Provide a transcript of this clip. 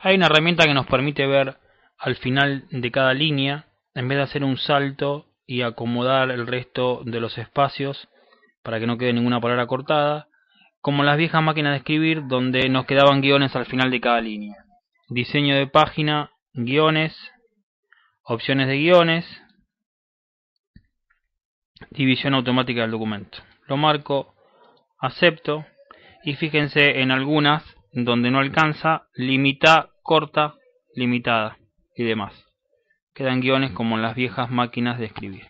Hay una herramienta que nos permite ver al final de cada línea, en vez de hacer un salto y acomodar el resto de los espacios para que no quede ninguna palabra cortada, como las viejas máquinas de escribir donde nos quedaban guiones al final de cada línea. Diseño de página, guiones, opciones de guiones, división automática del documento. Lo marco, acepto y fíjense en algunas donde no alcanza, limita, corta, limitada y demás. Quedan guiones como en las viejas máquinas de escribir.